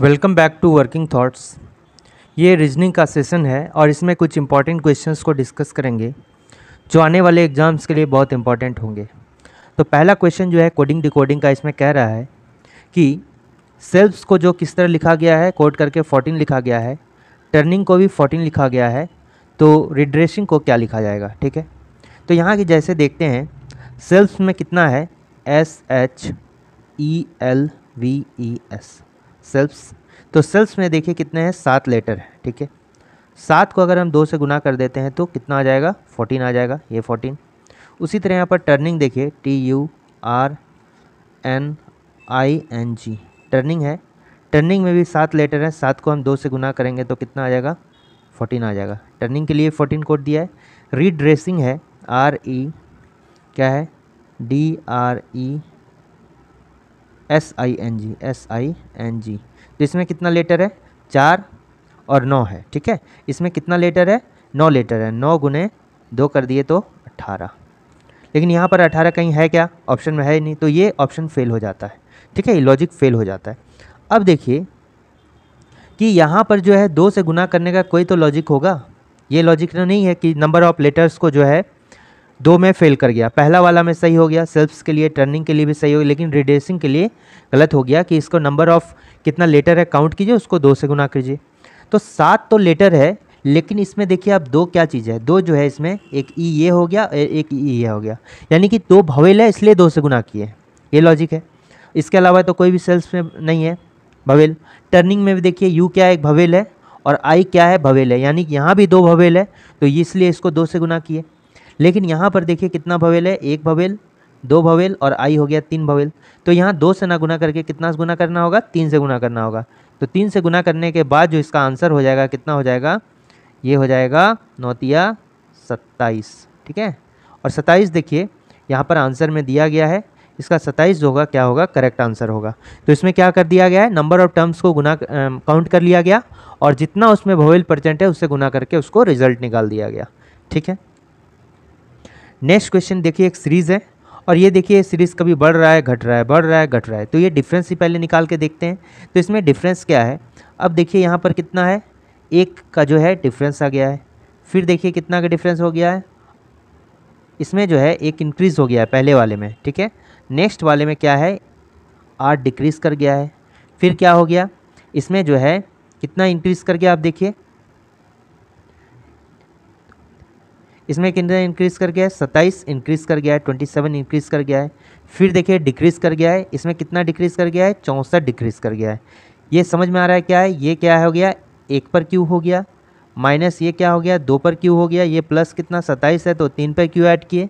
welcome back to Working Thoughts ये reasoning का session है और इसमें कुछ इंपॉर्टेंट क्वेश्चंस को डिस्कस करेंगे जो आने वाले एग्ज़ाम्स के लिए बहुत इंपॉर्टेंट होंगे तो पहला क्वेश्चन जो है कोडिंग डिकोडिंग का इसमें कह रहा है कि सेल्स को जो किस तरह लिखा गया है कोड करके 14 लिखा गया है टर्निंग को भी 14 लिखा गया है तो रिड्रेसिंग को क्या लिखा जाएगा ठीक है तो यहाँ की जैसे देखते हैं सेल्स में कितना है S H E L V E S shelves तो सेल्फ्स में देखिए कितने हैं सात लेटर है ठीक है सात को अगर हम दो से गुना कर देते हैं तो कितना आ जाएगा फोर्टीन आ जाएगा ये फोर्टीन उसी तरह यहाँ पर टर्निंग देखिए T U R N I N G turning है टर्निंग में भी सात लेटर हैं सात को हम दो से गुना करेंगे तो कितना आ जाएगा फोर्टीन आ जाएगा टर्निंग के लिए फोर्टीन कोड दिया है रीड्रेसिंग है आर ई e, क्या है D R E S I N G S I N G तो इसमें कितना लेटर है चार और नौ है ठीक है इसमें कितना लेटर है नौ लेटर है नौ गुने दो कर दिए तो अट्ठारह लेकिन यहाँ पर अठारह कहीं है क्या ऑप्शन में है नहीं तो ये ऑप्शन फेल हो जाता है ठीक है ये लॉजिक फेल हो जाता है अब देखिए कि यहाँ पर जो है दो से गुना करने का कोई तो लॉजिक होगा ये लॉजिक तो नहीं है कि नंबर ऑफ लेटर्स को जो है दो में फेल कर गया पहला वाला में सही हो गया सेल्फ्स के लिए टर्निंग के लिए भी सही हो गया लेकिन रिड्यूसिंग के लिए गलत हो गया कि इसको नंबर ऑफ कितना लेटर है काउंट कीजिए उसको दो से गुना कीजिए तो सात तो लेटर है लेकिन इसमें देखिए आप दो क्या चीज़ है दो जो है इसमें एक ई e ये हो गया एक ई e ये हो गया यानी कि दो भवेल है इसलिए दो से गुना किए ये लॉजिक है इसके अलावा तो कोई भी सेल्स में नहीं है भवेल टर्निंग में भी देखिए यू क्या है एक भवेल है और आई क्या है भवेल है यानी कि यहाँ भी दो भवेल है तो इसलिए इसको दो से गुना किए लेकिन यहाँ पर देखिए कितना भवेल है एक भवेल दो भवेल और आई हो गया तीन भवेल तो यहाँ दो से ना गुना करके कितना से गुना करना होगा तीन से गुना करना होगा तो तीन से गुना करने के बाद जो इसका आंसर हो जाएगा कितना हो जाएगा ये हो जाएगा नौतिया सत्ताईस ठीक है और सत्ताईस देखिए यहाँ पर आंसर में दिया गया है इसका सत्ताईस जो होगा क्या होगा करेक्ट आंसर होगा तो इसमें क्या कर दिया गया है नंबर ऑफ टर्म्स को गुना काउंट कर लिया गया और जितना उसमें भवेल परसेंट है उससे गुना करके उसको रिजल्ट निकाल दिया गया ठीक है नेक्स्ट क्वेश्चन देखिए एक सीरीज़ है और ये देखिए सीरीज़ कभी बढ़ रहा है घट रहा है बढ़ रहा है घट रहा है तो ये डिफरेंस ही पहले निकाल के देखते हैं तो इसमें डिफरेंस क्या है अब देखिए यहाँ पर कितना है एक का जो है डिफरेंस आ गया है फिर देखिए कितना का डिफरेंस हो गया है इसमें जो है एक इंक्रीज़ हो गया है पहले वाले में ठीक है नेक्स्ट वाले में क्या है आठ डिक्रीज़ कर गया है फिर क्या हो गया इसमें जो है कितना इंक्रीज़ कर गया आप देखिए इसमें कितना इंक्रीज़ कर गया है सत्ताईस इंक्रीज़ कर गया है ट्वेंटी सेवन इंक्रीज़ कर गया है फिर देखिए डिक्रीज़ कर गया है इसमें कितना डिक्रीज़ कर गया है चौंसठ डिक्रीज़ कर गया है ये समझ में आ रहा है क्या है ये क्या हो गया एक पर क्यू हो गया माइनस ये क्या हो गया दो पर क्यू हो गया ये प्लस कितना सत्ताईस है तो तीन पर क्यू ऐड किए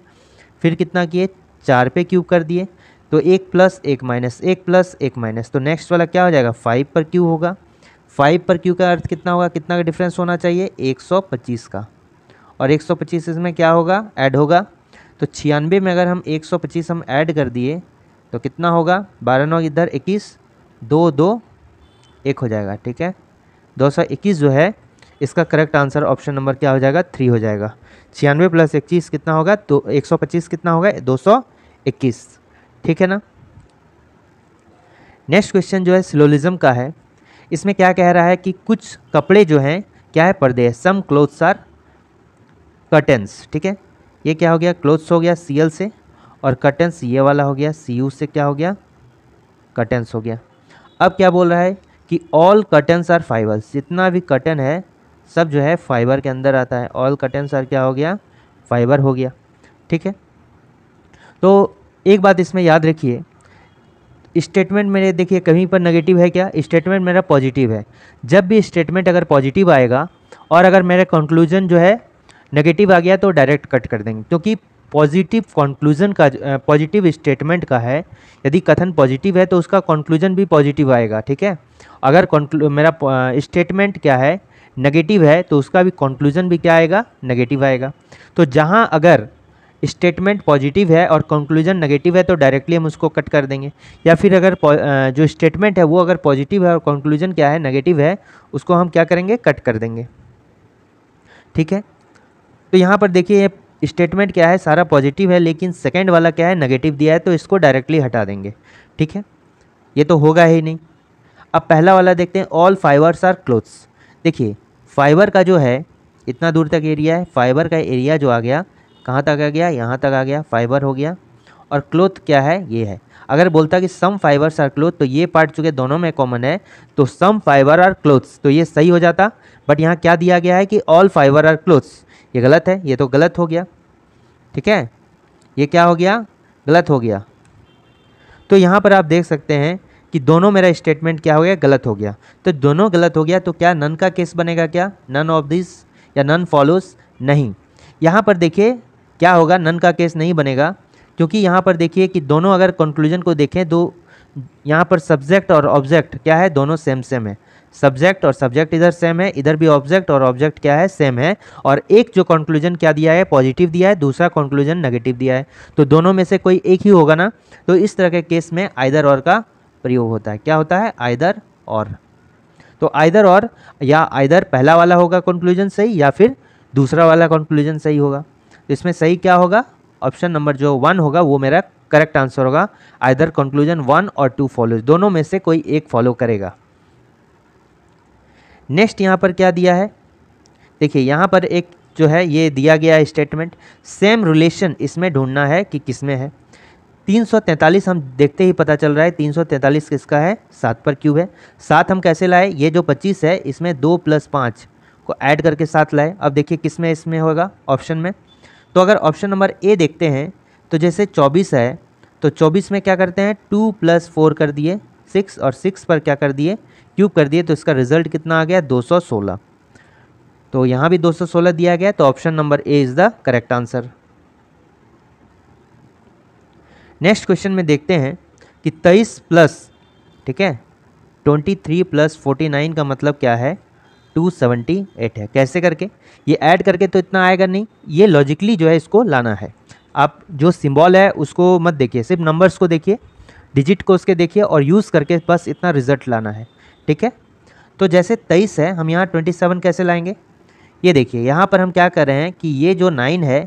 फिर कितना किए चार पे क्यूब कर दिए तो एक प्लस एक माइनस एक प्लस एक माइनस तो नेक्स्ट वाला क्या हो जाएगा फाइव पर क्यू होगा फाइव पर क्यू का अर्थ कितना होगा कितना का डिफरेंस होना चाहिए एक सौ पच्चीस का और 125 इसमें क्या होगा ऐड होगा तो छियानवे में अगर हम 125 हम ऐड कर दिए तो कितना होगा बारह नौ इधर इक्कीस दो दो एक हो जाएगा ठीक है दो सौ इक्कीस जो है इसका करेक्ट आंसर ऑप्शन नंबर क्या हो जाएगा थ्री हो जाएगा छियानवे प्लस इक्कीस कितना होगा तो एक सौ पच्चीस कितना होगा दो सौ इक्कीस ठीक है ना नेक्स्ट क्वेश्चन जो है सिलोलिज्म का है इसमें क्या कह रहा है कि कुछ कपड़े जो हैं क्या है पर्दे सम क्लोथ्स आर कटेंस ठीक है ये क्या हो गया क्लोथ्स हो गया सी से और कटेंस ये वाला हो गया सी से क्या हो गया कटेंस हो गया अब क्या बोल रहा है कि ऑल कटेंस आर फाइबर्स जितना भी कटन है सब जो है फाइबर के अंदर आता है ऑल कटेंस आर क्या हो गया फाइबर हो गया ठीक है तो एक बात इसमें याद रखिए स्टेटमेंट मेरे देखिए कहीं पर नेगेटिव है क्या स्टेटमेंट मेरा पॉजिटिव है जब भी स्टेटमेंट अगर पॉजिटिव आएगा और अगर मेरा कंक्लूजन जो है नेगेटिव आ गया तो डायरेक्ट कट कर देंगे क्योंकि पॉजिटिव कंक्लूजन का पॉजिटिव स्टेटमेंट का है यदि कथन पॉजिटिव है तो उसका कंक्लूजन भी पॉजिटिव आएगा ठीक है अगर मेरा स्टेटमेंट क्या है नेगेटिव है तो उसका भी कंक्लूजन भी क्या आएगा नेगेटिव आएगा तो जहाँ अगर स्टेटमेंट पॉजिटिव है और कंक्लूजन नेगेटिव है तो डायरेक्टली हम उसको कट कर देंगे या फिर अगर जो स्टेटमेंट है वो अगर पॉजिटिव है और कंक्लूजन क्या है नेगेटिव है उसको हम क्या करेंगे कट कर देंगे ठीक है तो यहाँ पर देखिए ये स्टेटमेंट क्या है सारा पॉजिटिव है लेकिन सेकेंड वाला क्या है नेगेटिव दिया है तो इसको डायरेक्टली हटा देंगे ठीक है ये तो होगा ही नहीं अब पहला वाला देखते हैं ऑल फाइबर्स आर क्लोथ्स देखिए फाइबर का जो है इतना दूर तक एरिया है फाइबर का एरिया जो आ गया कहाँ तक आ गया यहाँ तक आ गया फाइबर हो गया और क्लोथ क्या है ये है अगर बोलता कि सम फाइबर्स आर क्लोथ तो ये पार्ट चूँकि दोनों में कॉमन है तो सम फाइबर आर क्लोथ्स तो ये सही हो जाता बट यहाँ क्या दिया गया है कि ऑल फाइबर आर क्लोथ्स ये गलत है ये तो गलत हो गया ठीक है ये क्या हो गया गलत हो गया तो यहाँ पर आप देख सकते हैं कि दोनों मेरा स्टेटमेंट क्या हो गया गलत हो गया तो दोनों गलत हो गया तो क्या नन का केस बनेगा क्या नन ऑफ दिस या नन फॉलोस नहीं यहाँ पर देखिए क्या होगा नन का केस नहीं बनेगा क्योंकि यहाँ पर देखिए कि दोनों अगर कंक्लूजन को देखें तो यहाँ पर सब्जेक्ट और ऑब्जेक्ट क्या है दोनों सेम सेम है सब्जेक्ट और सब्जेक्ट इधर सेम है इधर भी ऑब्जेक्ट और ऑब्जेक्ट क्या है सेम है और एक जो कंक्लूजन क्या दिया है पॉजिटिव दिया है दूसरा कंक्लूजन नेगेटिव दिया है तो दोनों में से कोई एक ही होगा ना तो इस तरह के केस में आइदर और का प्रयोग होता है क्या होता है आइदर और तो आइदर और या आइदर पहला वाला होगा कंक्लूजन सही या फिर दूसरा वाला कंक्लूजन सही होगा तो इसमें सही क्या होगा ऑप्शन नंबर जो वन होगा वो मेरा करेक्ट आंसर होगा आइदर कंक्लूजन वन और टू फॉलो दोनों में से कोई एक फॉलो करेगा नेक्स्ट यहाँ पर क्या दिया है देखिए यहाँ पर एक जो है ये दिया गया स्टेटमेंट सेम रिलेशन इसमें ढूंढना है कि किस में है 343 हम देखते ही पता चल रहा है 343 किसका है सात पर क्यूब है सात हम कैसे लाए ये जो 25 है इसमें दो प्लस पाँच को ऐड करके सात लाए अब देखिए किस में इसमें होगा ऑप्शन में तो अगर ऑप्शन नंबर ए देखते हैं तो जैसे चौबीस है तो चौबीस में क्या करते हैं टू प्लस फोर कर दिए सिक्स और सिक्स पर क्या कर दिए क्यूब कर दिए तो इसका रिजल्ट कितना आ गया 216 तो यहाँ भी 216 दिया गया तो option number A is the correct answer next question में देखते हैं कि 23 प्लस ठीक है 23 प्लस फोर्टी का मतलब क्या है 278 है कैसे करके ये ऐड करके तो इतना आएगा नहीं ये लॉजिकली जो है इसको लाना है आप जो सिंबल है उसको मत देखिए सिर्फ नंबर्स को देखिए डिजिट को उसके देखिए और यूज़ करके बस इतना रिजल्ट लाना है ठीक है तो जैसे तेईस है हम यहाँ ट्वेंटी सेवन कैसे लाएंगे ये देखिए यहाँ पर हम क्या कर रहे हैं कि ये जो नाइन है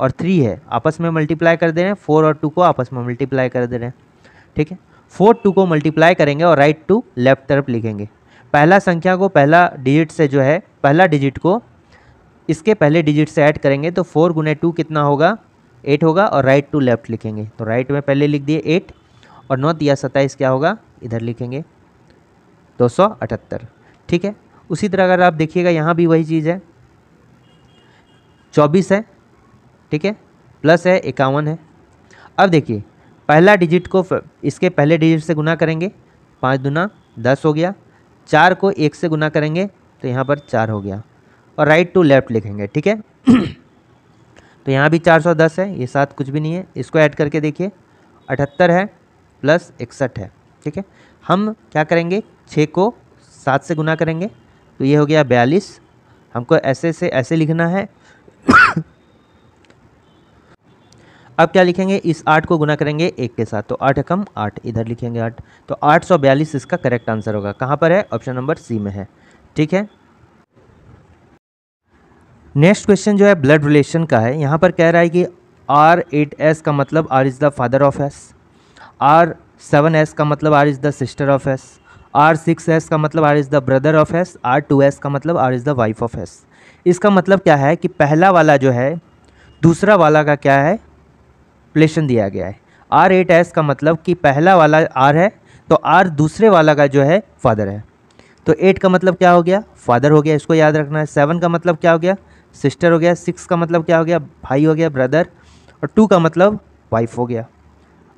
और थ्री है आपस में मल्टीप्लाई कर दे रहे हैं फोर और टू को आपस में मल्टीप्लाई कर दे रहे हैं ठीक है फोर टू को मल्टीप्लाई करेंगे और राइट टू लेफ्ट तरफ लिखेंगे पहला संख्या को पहला डिजिट से जो है पहला डिजिट को इसके पहले डिजिट से ऐड करेंगे तो फोर गुने टू कितना होगा एट होगा और राइट टू लेफ्ट लिखेंगे तो राइट में पहले लिख दिए एट और नौ दिया सत्ताईस क्या होगा इधर लिखेंगे दो सौ अठहत्तर ठीक है उसी तरह अगर आप देखिएगा यहाँ भी वही चीज़ है चौबीस है ठीक है प्लस है इक्यावन है अब देखिए पहला डिजिट को इसके पहले डिजिट से गुना करेंगे पाँच दुना दस हो गया चार को एक से गुना करेंगे तो यहाँ पर चार हो गया और राइट टू लेफ्ट लिखेंगे ठीक है तो यहाँ भी चार सौ दस है ये साथ कुछ भी नहीं है इसको ऐड करके देखिए अठहत्तर है प्लस इकसठ है ठीक है हम क्या करेंगे छः को सात से गुना करेंगे तो ये हो गया बयालीस हमको ऐसे से ऐसे लिखना है अब क्या लिखेंगे इस आठ को गुना करेंगे एक के साथ तो आठ एकम आठ इधर लिखेंगे आठ तो आठ सौ बयालीस इसका करेक्ट आंसर होगा कहाँ पर है ऑप्शन नंबर सी में है ठीक है नेक्स्ट क्वेश्चन जो है ब्लड रिलेशन का है यहाँ पर कह रहा है कि आर एट एस का मतलब R is the father of S R seven S का मतलब R is the sister of S R six S का मतलब R is the brother of S R two S का मतलब R is the wife of S इसका मतलब क्या है कि पहला वाला जो है दूसरा वाला का क्या है प्लेशन दिया गया है आर एट एस का मतलब कि पहला वाला आर है तो आर दूसरे वाला का जो है फादर है तो एट का मतलब क्या हो गया फादर हो गया इसको याद रखना है सेवन का मतलब क्या हो गया सिस्टर हो गया सिक्स का मतलब क्या हो गया भाई हो गया ब्रदर और टू का मतलब वाइफ हो गया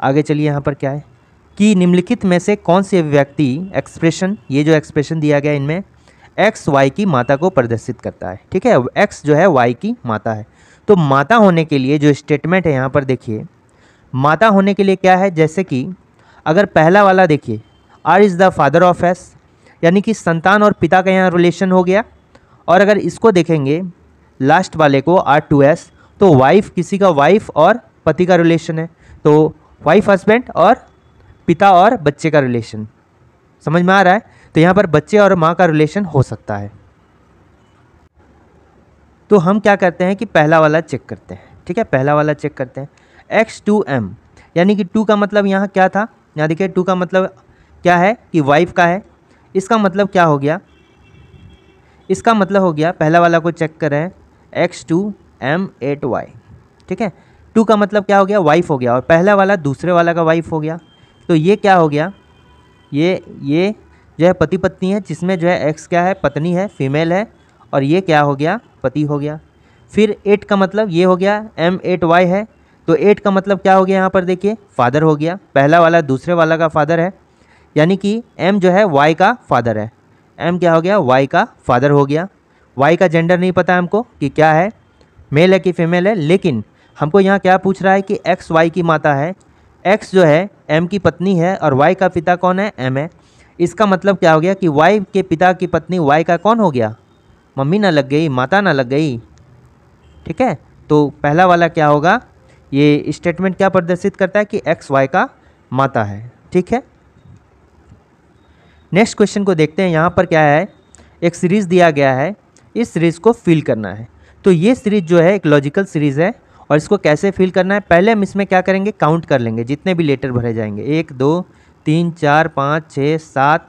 आगे चलिए यहाँ पर क्या है कि निम्नलिखित में से कौन से व्यक्ति एक्सप्रेशन ये जो एक्सप्रेशन दिया गया इनमें एक्स वाई की माता को प्रदर्शित करता है ठीक है एक्स जो है वाई की माता है तो माता होने के लिए जो स्टेटमेंट है यहाँ पर देखिए माता होने के लिए क्या है जैसे कि अगर पहला वाला देखिए R is the father of S यानी कि संतान और पिता का यहाँ रिलेशन हो गया और अगर इसको देखेंगे लास्ट वाले को आर टू एस तो वाइफ किसी का वाइफ और पति का रिलेशन है तो वाइफ हस्बैंड और पिता और बच्चे का रिलेशन समझ में आ रहा है तो यहाँ पर बच्चे और माँ का रिलेशन हो सकता है तो हम क्या करते हैं कि पहला वाला चेक करते हैं ठीक है पहला वाला चेक करते हैं एक्स टू एम यानी कि टू का मतलब यहाँ क्या था यहाँ देखिए टू का मतलब क्या है कि वाइफ का है इसका मतलब क्या हो गया इसका मतलब हो गया पहला वाला को चेक करें X two M eight Y ठीक है टू का मतलब क्या हो गया वाइफ हो गया और पहला वाला दूसरे वाला का वाइफ हो गया तो ये क्या हो गया ये ये जो है पति पत्नी है जिसमें जो है एक्स क्या है पत्नी है फीमेल है और ये क्या हो गया पति हो गया फिर एट का मतलब ये हो गया एम एट वाई है तो एट का मतलब क्या हो गया यहाँ पर देखिए फादर हो गया पहला वाला दूसरे वाला का फादर है यानी कि एम जो है वाई का फादर है एम क्या हो गया वाई का फादर हो गया वाई का जेंडर नहीं पता हमको कि क्या है मेल है कि फीमेल है लेकिन हमको यहाँ क्या पूछ रहा है कि एक्स वाई की माता है एक्स जो है एम की पत्नी है और वाई का पिता कौन है एम है इसका मतलब क्या हो गया कि वाई के पिता की पत्नी वाई का कौन हो गया मम्मी ना लग गई माता ना लग गई ठीक है तो पहला वाला क्या होगा ये स्टेटमेंट क्या प्रदर्शित करता है कि एक्स वाई का माता है ठीक है नेक्स्ट क्वेश्चन को देखते हैं यहाँ पर क्या है एक सीरीज़ दिया गया है इस सीरीज़ को फिल करना है तो ये सीरीज़ जो है एक लॉजिकल सीरीज़ है और इसको कैसे फिल करना है पहले हम इसमें क्या करेंगे काउंट कर लेंगे जितने भी लेटर भरे जाएंगे एक दो तीन चार पाँच छः सात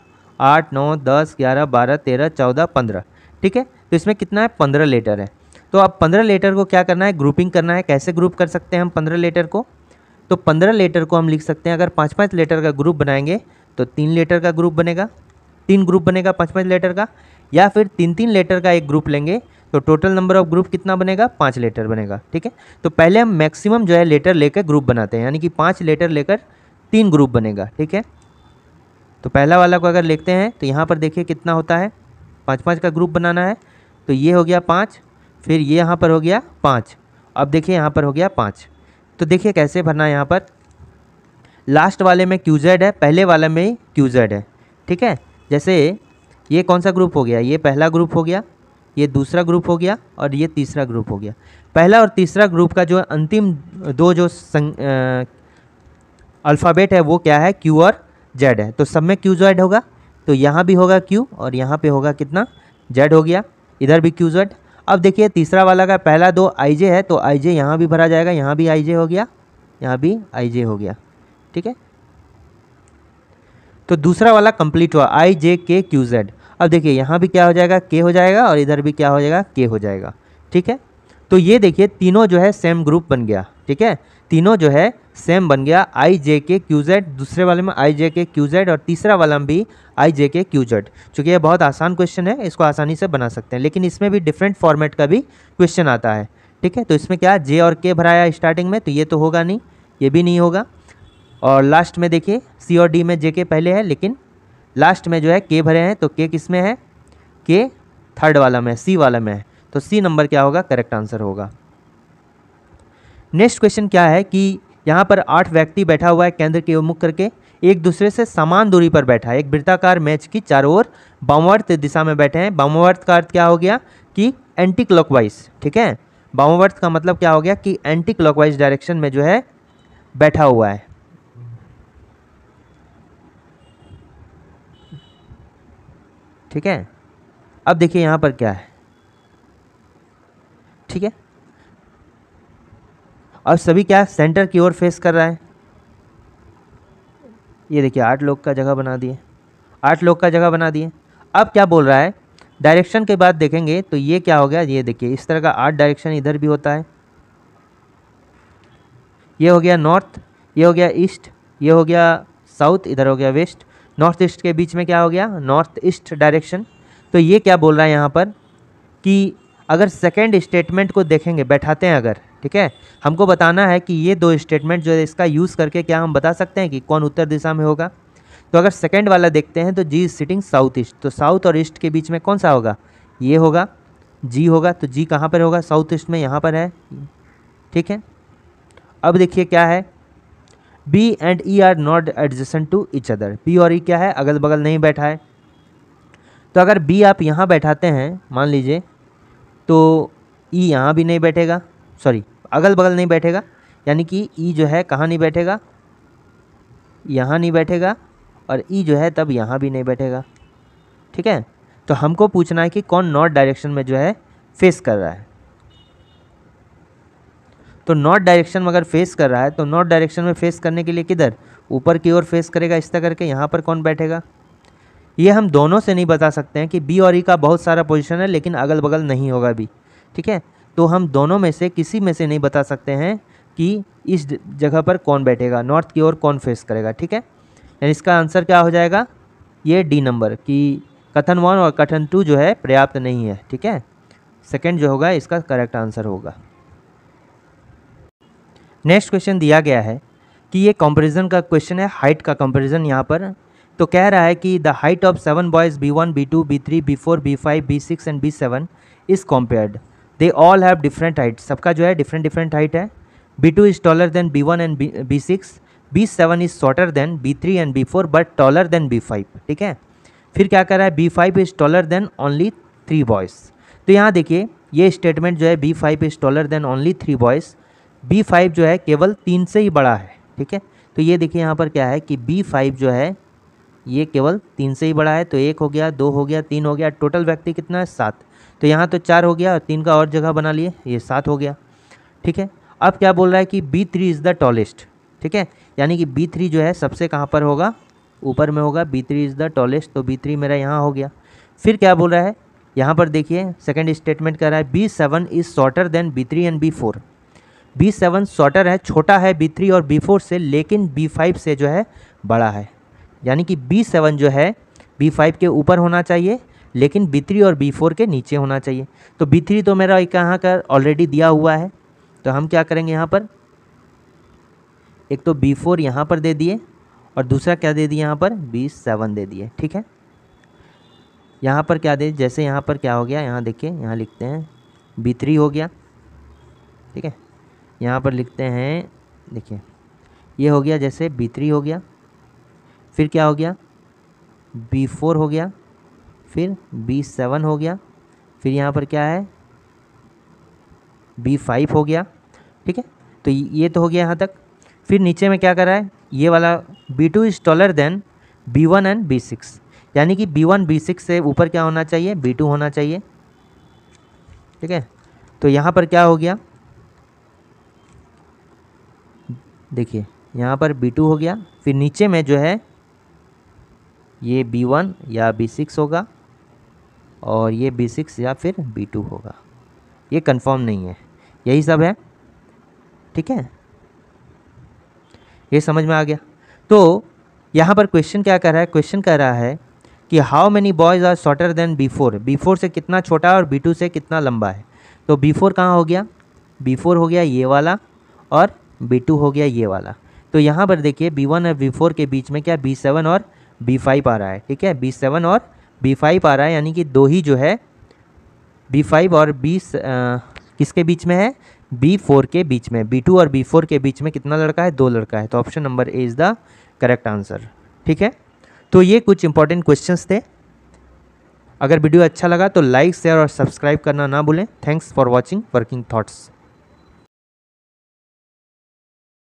आठ नौ दस ग्यारह बारह तेरह चौदह पंद्रह ठीक है तो इसमें कितना है पंद्रह लेटर है तो अब पंद्रह लेटर को क्या करना है ग्रुपिंग करना है कैसे ग्रुप कर सकते हैं हम पंद्रह लेटर को तो पंद्रह लेटर को हम लिख सकते हैं अगर पाँच पाँच लेटर का ग्रुप बनाएंगे तो तीन लेटर का ग्रुप बनेगा तीन ग्रुप बनेगा पाँच पाँच लेटर का या फिर तीन तीन लेटर का एक ग्रुप लेंगे तो टोटल नंबर ऑफ ग्रुप कितना बनेगा पाँच लेटर बनेगा ठीक है तो पहले हम मैक्सिमम जो है लेटर लेकर ग्रुप बनाते हैं यानी कि पाँच लेटर लेकर तीन ग्रुप बनेगा ठीक है तो पहला वाला को अगर लिखते हैं तो यहाँ पर देखिए कितना होता है पाँच पाँच का ग्रुप बनाना है तो ये हो गया पाँच फिर ये यहाँ पर हो गया पाँच अब देखिए यहाँ पर हो गया पाँच तो देखिए कैसे भरना है यहाँ पर लास्ट वाले में क्यू जेड है पहले वाले में क्यू जेड है ठीक है जैसे ये कौन सा ग्रुप हो गया ये पहला ग्रुप हो गया ये दूसरा ग्रुप हो गया और ये तीसरा ग्रुप हो गया पहला और तीसरा ग्रुप का जो अंतिम दो जो अल्फ़ाबेट है वो क्या है क्यू और जेड है तो सब में क्यू जेड होगा तो यहाँ भी होगा क्यू और यहाँ पे होगा कितना जेड हो गया इधर भी क्यू जेड अब देखिए तीसरा वाला का पहला दो आई जे है तो आई जे यहाँ भी भरा जाएगा यहाँ भी आई जे हो गया यहाँ भी आई जे हो गया ठीक है तो दूसरा वाला कंप्लीट हुआ आई जे के क्यू जेड अब देखिए यहाँ भी क्या हो जाएगा के हो जाएगा और इधर भी क्या हो जाएगा के हो जाएगा ठीक है तो ये देखिए तीनों जो है सेम ग्रुप बन गया ठीक है तीनों जो है सेम बन गया आई जे के क्यू जेड दूसरे वाले में आई जे के क्यू जेड और तीसरा वाला में भी आई जे के क्यू जेड चूँकि ये बहुत आसान क्वेश्चन है इसको आसानी से बना सकते हैं लेकिन इसमें भी डिफरेंट फॉर्मेट का भी क्वेश्चन आता है ठीक है तो इसमें क्या जे और के भराया स्टार्टिंग में तो ये तो होगा नहीं ये भी नहीं होगा और लास्ट में देखिए सी और डी में जे के पहले है लेकिन लास्ट में जो है के भरे हैं तो के किस में है के थर्ड वाला में सी वाला में है तो सी नंबर क्या होगा करेक्ट आंसर होगा नेक्स्ट क्वेश्चन क्या है कि यहाँ पर आठ व्यक्ति बैठा हुआ है केंद्र की के मुख करके एक दूसरे से समान दूरी पर बैठा है एक वृत्ताकार मैच की चारों ओर बामवर्त दिशा में बैठे हैं बामवर्त का अर्थ क्या हो गया कि एंटी क्लॉकवाइज ठीक है बामवर्त का मतलब क्या हो गया कि एंटी क्लॉकवाइज डायरेक्शन में जो है बैठा हुआ है ठीक है अब देखिए यहाँ पर क्या है ठीक है और सभी क्या सेंटर की ओर फेस कर रहा है ये देखिए आठ लोग का जगह बना दिए आठ लोग का जगह बना दिए अब क्या बोल रहा है डायरेक्शन के बाद देखेंगे तो ये क्या हो गया ये देखिए इस तरह का आठ डायरेक्शन इधर भी होता है ये हो गया नॉर्थ ये हो गया ईस्ट ये हो गया साउथ इधर हो गया वेस्ट नॉर्थ ईस्ट के बीच में क्या हो गया नॉर्थ ईस्ट डायरेक्शन तो ये क्या बोल रहा है यहाँ पर कि अगर सेकेंड स्टेटमेंट को देखेंगे बैठाते हैं अगर ठीक है हमको बताना है कि ये दो स्टेटमेंट जो है इसका यूज़ करके क्या हम बता सकते हैं कि कौन उत्तर दिशा में होगा तो अगर सेकेंड वाला देखते हैं तो G is sitting south east तो साउथ और ईस्ट के बीच में कौन सा होगा ये होगा जी होगा तो जी कहाँ पर होगा साउथ ईस्ट में यहाँ पर है ठीक है अब देखिए क्या है B and E are not adjacent to each other B और ई e क्या है अगल बगल नहीं बैठा है तो अगर बी आप यहाँ बैठाते हैं मान लीजिए तो ई e यहाँ भी नहीं बैठेगा सॉरी अगल बगल नहीं बैठेगा यानी कि ई e जो है कहाँ नहीं बैठेगा यहाँ नहीं बैठेगा और ई e जो है तब यहाँ भी नहीं बैठेगा ठीक है तो हमको पूछना है कि कौन नॉर्थ डायरेक्शन में जो है फेस कर रहा है तो नॉर्थ डायरेक्शन में अगर फेस कर रहा है तो नॉर्थ डायरेक्शन में फेस करने के लिए किधर ऊपर की ओर फेस करेगा इस तरह करके यहाँ पर कौन बैठेगा ये हम दोनों से नहीं बता सकते हैं कि बी और ई e का बहुत सारा पोजिशन है लेकिन अगल बगल नहीं होगा बी ठीक है तो हम दोनों में से किसी में से नहीं बता सकते हैं कि इस जगह पर कौन बैठेगा नॉर्थ की ओर कौन फेस करेगा ठीक है यानी इसका आंसर क्या हो जाएगा ये डी नंबर कि कथन वन और कथन टू जो है पर्याप्त नहीं है ठीक है सेकेंड जो होगा इसका करेक्ट आंसर होगा नेक्स्ट क्वेश्चन दिया गया है कि ये कंपैरिजन का क्वेश्चन है हाइट का कंपैरिजन यहाँ पर तो कह रहा है कि the height of seven boys B one B two B three B four B five B six and B seven is compared they all have different height सबका जो है डिफरेंट डिफरेंट हाइट है B two is taller than B one and B six B seven is shorter than B three and B four but taller than B five ठीक है फिर क्या कर रहा है B five is taller than only three boys तो यहाँ देखिए ये स्टेटमेंट जो है B five is taller than only three boys B five जो है केवल तीन से ही बड़ा है ठीक है तो ये देखिए यहाँ पर क्या है कि बी फाइव जो है ये केवल तीन से ही बड़ा है तो एक हो गया दो हो गया तीन हो गया टोटल व्यक्ति कितना है सात तो यहाँ तो चार हो गया और तीन का और जगह बना लिए ये सात हो गया ठीक है अब क्या बोल रहा है कि B three is the tallest ठीक है यानी कि बी थ्री जो है सबसे कहाँ पर होगा ऊपर में होगा B three is the tallest तो बी थ्री मेरा यहाँ हो गया फिर क्या बोल रहा है यहाँ पर देखिए सेकेंड स्टेटमेंट कह रहा है B seven is shorter than B three and B four B seven shorter है छोटा है बी थ्री और बी फोर से लेकिन बी फाइव से जो है बड़ा है यानी कि बी सेवन जो है बी फाइव के ऊपर होना चाहिए लेकिन बी थ्री और बी फोर के नीचे होना चाहिए तो बी थ्री तो मेरा एक यहाँ का ऑलरेडी दिया हुआ है तो हम क्या करेंगे यहाँ पर एक तो बी फोर यहाँ पर दे दिए और दूसरा क्या दे दिए यहाँ पर बी सेवन दे दिए ठीक है यहाँ पर क्या दे जैसे यहाँ पर क्या हो गया यहाँ देखिए यहाँ लिखते हैं बी थ्री हो गया ठीक है यहाँ पर लिखते हैं देखिए ये हो गया जैसे बी थ्री हो गया फिर क्या हो गया बी फोर हो गया फिर बी सेवन हो गया फिर यहाँ पर क्या है बी फाइव हो गया ठीक है तो ये तो हो गया यहाँ तक फिर नीचे में क्या कर रहा है ये वाला B two is taller than B one and B six यानी कि बी वन बी सिक्स से ऊपर क्या होना चाहिए बी टू होना चाहिए ठीक है तो यहाँ पर क्या हो गया देखिए यहाँ पर बी टू हो गया फिर नीचे में जो है ये बी वन या बी सिक्स होगा और ये बी सिक्स या फिर बी टू होगा ये कंफर्म नहीं है यही सब है ठीक है ये समझ में आ गया तो यहाँ पर क्वेश्चन क्या कर रहा है क्वेश्चन कर रहा है कि how many boys are shorter than B four B four से कितना छोटा है और बी टू से कितना लंबा है तो बी फोर कहाँ हो गया बी फोर हो गया ये वाला और बी टू हो गया ये वाला तो यहाँ पर देखिए बी वन और बी फोर के बीच में क्या बी सेवन और बी फाइव आ रहा है ठीक है बी सेवन और बी फाइव आ रहा है यानी कि दो ही जो है बी फाइव और बी किसके बीच में है बी फोर के बीच में बी टू और बी फोर के बीच में कितना लड़का है दो लड़का है तो option number A is the correct answer ठीक है तो ये कुछ इंपॉर्टेंट क्वेश्चंस थे अगर वीडियो अच्छा लगा तो लाइक शेयर और सब्सक्राइब करना ना भूलें thanks for watching Working thoughts